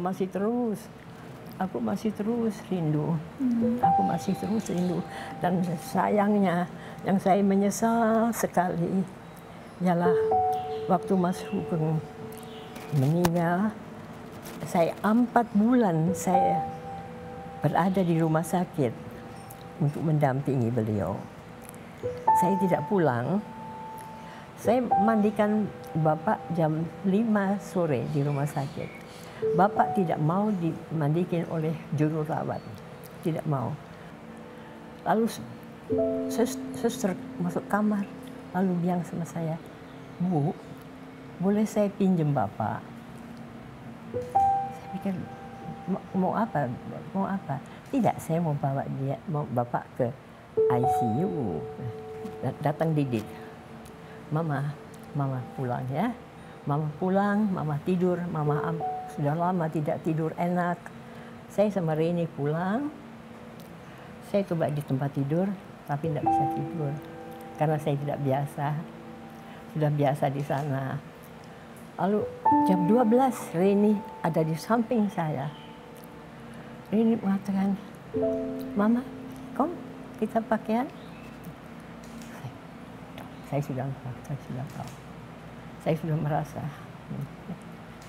masih terus, aku masih terus rindu. Hmm. Aku masih terus rindu. Dan sayangnya, yang saya menyesal sekali, ialah waktu Mas Hugeng meninggal, saya empat bulan saya berada di rumah sakit untuk mendampingi beliau. Saya tidak pulang. Saya mandikan Bapak jam 5 sore di rumah sakit. Bapak tidak mau dimandikan oleh juru rawat. Tidak mau. Lalu suster masuk kamar, lalu bilang sama saya, Bu, boleh saya pinjam Bapak? Saya pikir, mau apa? Mau apa? Tidak, saya mau bawa dia, mau Bapak ke ICU. Datang Didit. Mama, Mama pulang ya. Mama pulang, Mama tidur, Mama sudah lama tidak tidur enak. Saya sama Rini pulang, saya coba di tempat tidur, tapi tidak bisa tidur. Karena saya tidak biasa, sudah biasa di sana. Lalu jam 12 Rini ada di samping saya. Rini mengatakan, Mama, kom kita pakaian. Saya, sudah tahu, saya sudah tahu. Saya sudah merasa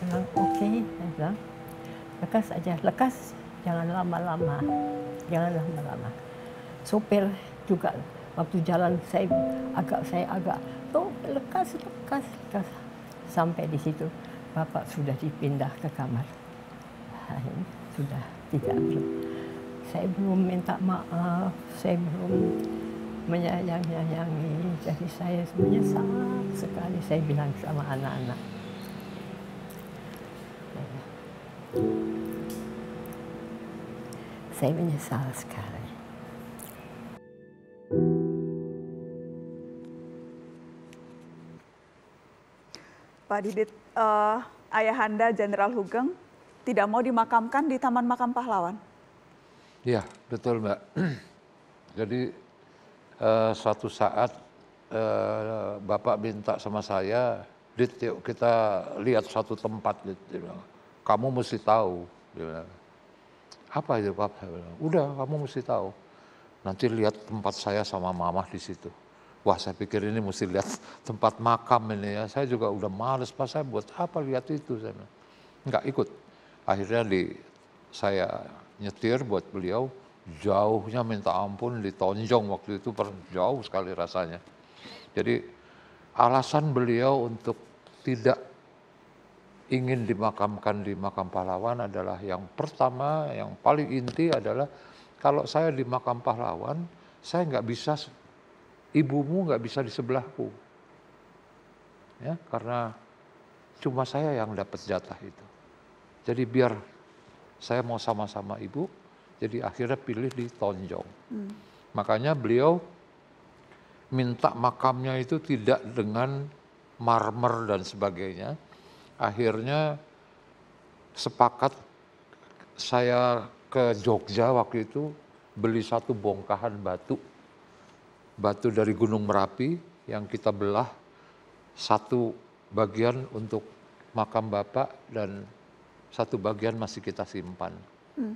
bilang oke okay. bilang ya. lekas aja lekas jangan lama-lama jangan lama-lama sopir juga waktu jalan saya agak saya agak tuh lekas lekas lekas sampai di situ bapak sudah dipindah ke kamar sudah tidak belum saya belum minta maaf saya belum menyayang-nyayangi jadi saya menyesal sekali saya bilang sama anak-anak saya menyesal sekali. Pak Didit, uh, ayahanda Jenderal Hugeng tidak mau dimakamkan di Taman Makam Pahlawan. Iya, betul Mbak. Jadi uh, suatu saat uh, Bapak minta sama saya, Dit, yuk kita lihat satu tempat. Dit, gitu dia bilang kamu mesti tahu. Dia bilang, apa itu Pak? Saya udah kamu mesti tahu. Nanti lihat tempat saya sama mamah di situ. Wah saya pikir ini mesti lihat tempat makam ini ya. Saya juga udah males pas saya buat apa lihat itu. Saya bilang. Enggak ikut. Akhirnya di saya nyetir buat beliau jauhnya minta ampun ditonjong waktu itu jauh sekali rasanya. Jadi alasan beliau untuk tidak ingin dimakamkan di makam pahlawan adalah yang pertama, yang paling inti adalah kalau saya di makam pahlawan, saya nggak bisa, ibumu nggak bisa di sebelahku. Ya, karena cuma saya yang dapat jatah itu. Jadi biar saya mau sama-sama ibu, jadi akhirnya pilih di Tonjong. Hmm. Makanya beliau minta makamnya itu tidak dengan marmer dan sebagainya, akhirnya sepakat saya ke Jogja waktu itu beli satu bongkahan batu batu dari Gunung Merapi yang kita belah satu bagian untuk makam bapak dan satu bagian masih kita simpan. Hmm.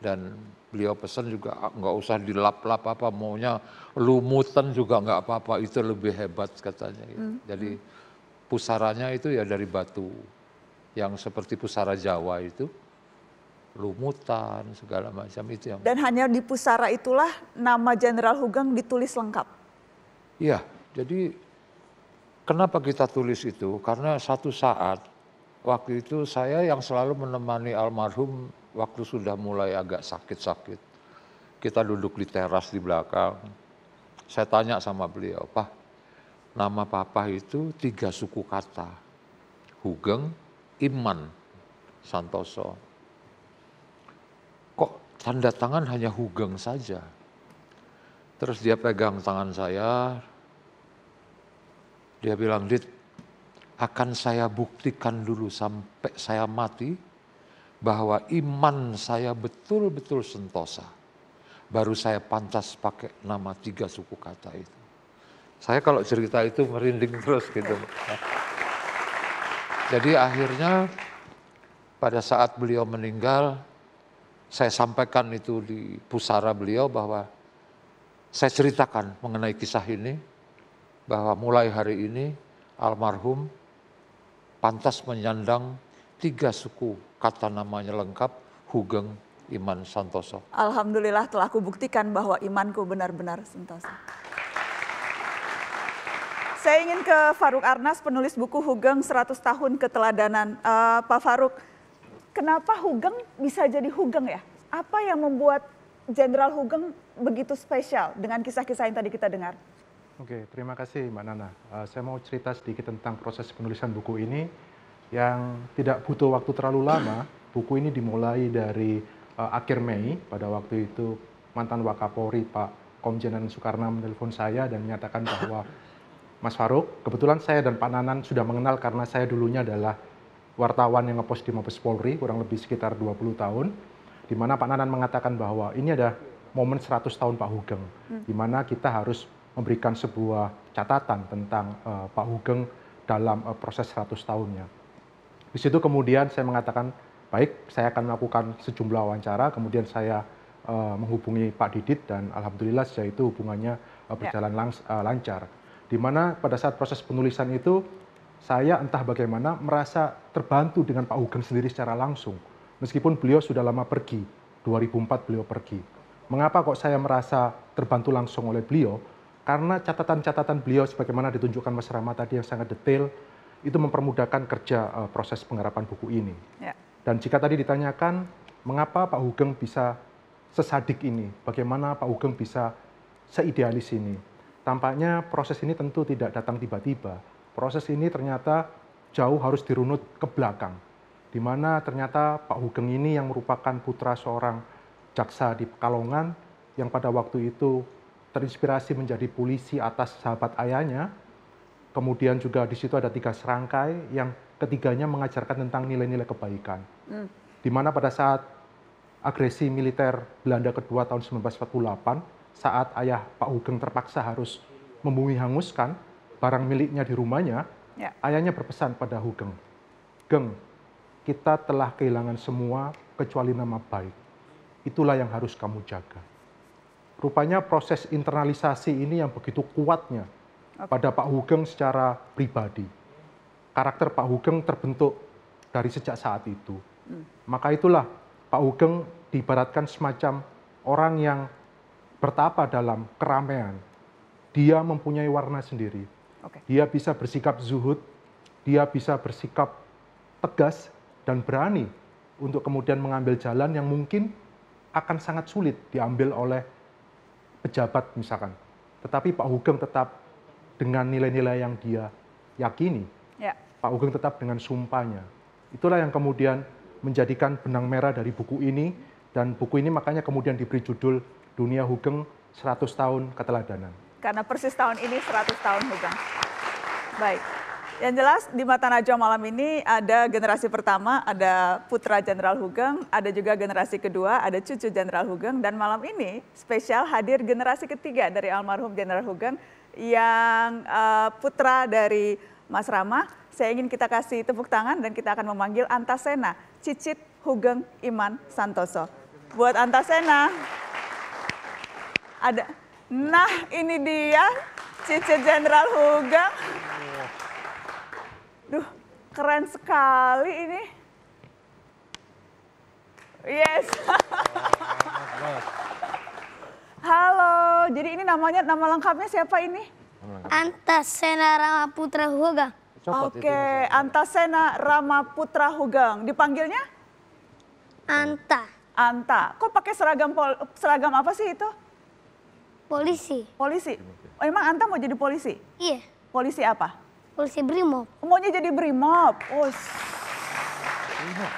Dan beliau pesan juga ah, nggak usah dilap-lap apa maunya lumutan juga nggak apa-apa itu lebih hebat katanya. Hmm. Jadi hmm pusaranya itu ya dari batu yang seperti pusara Jawa itu lumutan segala macam itu yang dan hanya di pusara itulah nama Jenderal Hugeng ditulis lengkap iya jadi kenapa kita tulis itu karena satu saat waktu itu saya yang selalu menemani almarhum waktu sudah mulai agak sakit-sakit kita duduk di teras di belakang saya tanya sama beliau Pak nama papa itu tiga suku kata. Hugeng, Iman, Santoso. Kok tanda tangan hanya Hugeng saja? Terus dia pegang tangan saya, dia bilang, Dit, akan saya buktikan dulu sampai saya mati bahwa iman saya betul-betul sentosa. Baru saya pantas pakai nama tiga suku kata itu. Saya kalau cerita itu merinding terus gitu. Jadi akhirnya pada saat beliau meninggal, saya sampaikan itu di pusara beliau bahwa saya ceritakan mengenai kisah ini, bahwa mulai hari ini almarhum pantas menyandang tiga suku kata namanya lengkap Hugeng Iman Santoso. Alhamdulillah telah kubuktikan bahwa imanku benar-benar sentosa. Saya ingin ke Faruk Arnas, penulis buku Hugeng 100 Tahun Keteladanan. Uh, Pak Faruk, kenapa Hugeng bisa jadi Hugeng ya? Apa yang membuat Jenderal Hugeng begitu spesial dengan kisah-kisah yang tadi kita dengar? Oke, terima kasih Mbak Nana. Uh, saya mau cerita sedikit tentang proses penulisan buku ini yang tidak butuh waktu terlalu lama. Buku ini dimulai dari uh, akhir Mei. Pada waktu itu mantan Wakapori Pak Komjenan Soekarno menelpon saya dan menyatakan bahwa Mas Faruk. Kebetulan saya dan Pak Nanan sudah mengenal karena saya dulunya adalah wartawan yang ngepost di Mabes Polri kurang lebih sekitar 20 tahun. Di mana Pak Nanan mengatakan bahwa ini ada momen 100 tahun Pak Hugeng. Hmm. Di mana kita harus memberikan sebuah catatan tentang uh, Pak Hugeng dalam uh, proses 100 tahunnya. Di situ kemudian saya mengatakan, baik saya akan melakukan sejumlah wawancara, kemudian saya uh, menghubungi Pak Didit dan alhamdulillah sejak itu hubungannya uh, berjalan yeah. lang uh, lancar di mana pada saat proses penulisan itu saya entah bagaimana merasa terbantu dengan Pak Hugeng sendiri secara langsung. Meskipun beliau sudah lama pergi, 2004 beliau pergi. Mengapa kok saya merasa terbantu langsung oleh beliau? Karena catatan-catatan beliau sebagaimana ditunjukkan Mas Rama tadi yang sangat detail, itu mempermudahkan kerja uh, proses penggarapan buku ini. Ya. Dan jika tadi ditanyakan, mengapa Pak Hugeng bisa sesadik ini? Bagaimana Pak Hugeng bisa seidealis ini? Tampaknya proses ini tentu tidak datang tiba-tiba. Proses ini ternyata jauh harus dirunut ke belakang, di mana ternyata Pak Hugeng ini yang merupakan putra seorang jaksa di Pekalongan yang pada waktu itu terinspirasi menjadi polisi atas sahabat ayahnya. Kemudian juga di situ ada tiga serangkai yang ketiganya mengajarkan tentang nilai-nilai kebaikan. Hmm. Di mana pada saat agresi militer Belanda kedua tahun 1948, saat ayah Pak Hugeng terpaksa harus membumi hanguskan barang miliknya di rumahnya, ya. ayahnya berpesan pada Hugeng, Geng, kita telah kehilangan semua kecuali nama baik. Itulah yang harus kamu jaga. Rupanya proses internalisasi ini yang begitu kuatnya pada Pak Hugeng secara pribadi. Karakter Pak Hugeng terbentuk dari sejak saat itu. Hmm. Maka itulah Pak Hugeng diibaratkan semacam orang yang bertapa dalam keramaian, dia mempunyai warna sendiri. Okay. Dia bisa bersikap zuhud, dia bisa bersikap tegas dan berani untuk kemudian mengambil jalan yang mungkin akan sangat sulit diambil oleh pejabat misalkan. Tetapi Pak Hugeng tetap dengan nilai-nilai yang dia yakini. Yeah. Pak Hugeng tetap dengan sumpahnya. Itulah yang kemudian menjadikan benang merah dari buku ini dan buku ini makanya kemudian diberi judul dunia Hugeng 100 tahun keteladanan. Karena persis tahun ini 100 tahun Hugeng. Baik. Yang jelas di Mata Najwa malam ini ada generasi pertama, ada putra Jenderal Hugeng, ada juga generasi kedua, ada cucu Jenderal Hugeng, dan malam ini spesial hadir generasi ketiga dari almarhum Jenderal Hugeng yang uh, putra dari Mas Rama. Saya ingin kita kasih tepuk tangan dan kita akan memanggil Antasena, Cicit Hugeng Iman Santoso. Buat Antasena. Ada. Nah, ini dia Cici Jenderal Hugang. Duh, keren sekali ini. Yes. Halo, jadi ini namanya nama lengkapnya siapa ini? Antasena Rama Putra Hugang. Oke, okay. Antasena Putra Hugang. Dipanggilnya? Anta. Anta. Kok pakai seragam seragam apa sih itu? Polisi. Polisi? Oh, emang Anta mau jadi polisi? Iya. Polisi apa? Polisi Brimob. Oh, maunya jadi Brimob? Oh. Brimob.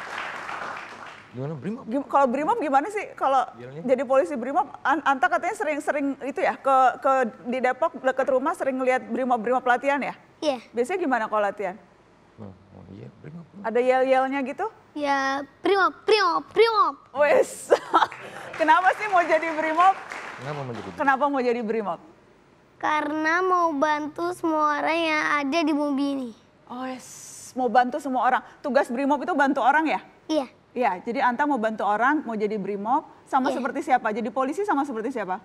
Gimana Brimob? Gim, kalau Brimob gimana sih? Kalau jadi polisi Brimob, Anta katanya sering-sering itu ya ke ke di Depok dekat rumah sering ngelihat Brimob-Brimob pelatihan ya? Iya. Biasanya gimana kalau latihan? Oh, oh, iya, Ada yel-yelnya gitu? Ya, Brimob, Brimob, Brimob. Wes. Kenapa sih mau jadi Brimob? Kenapa mau jadi Kenapa mau jadi Brimob? Karena mau bantu semua orang yang ada di bumi ini. Oh yes, mau bantu semua orang. Tugas Brimob itu bantu orang ya? Iya. Iya, jadi Anta mau bantu orang, mau jadi Brimob. Sama iya. seperti siapa? Jadi polisi sama seperti siapa?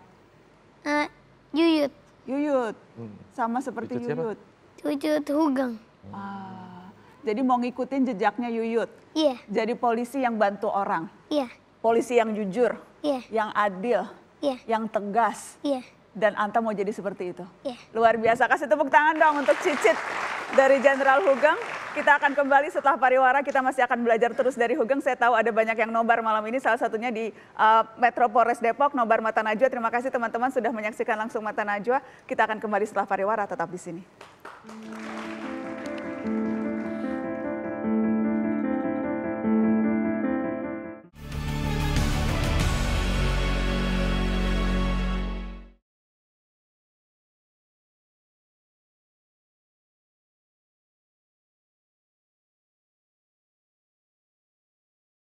Uh, Yuyut. Yuyut. Hmm. Sama seperti Yuyut. Yuyut, Yuyut Hugeng. Hmm. Ah, jadi mau ngikutin jejaknya Yuyut. Iya. Jadi polisi yang bantu orang. Iya. Polisi yang jujur. Iya. Yang adil yeah. yang tegas. Yeah. Dan Anta mau jadi seperti itu. Yeah. Luar biasa. Kasih tepuk tangan dong untuk Cicit dari Jenderal Hugeng. Kita akan kembali setelah pariwara, kita masih akan belajar terus dari Hugeng. Saya tahu ada banyak yang nobar malam ini, salah satunya di uh, Metro Polres Depok, nobar Mata Najwa. Terima kasih teman-teman sudah menyaksikan langsung Mata Najwa. Kita akan kembali setelah pariwara, tetap di sini. Hmm.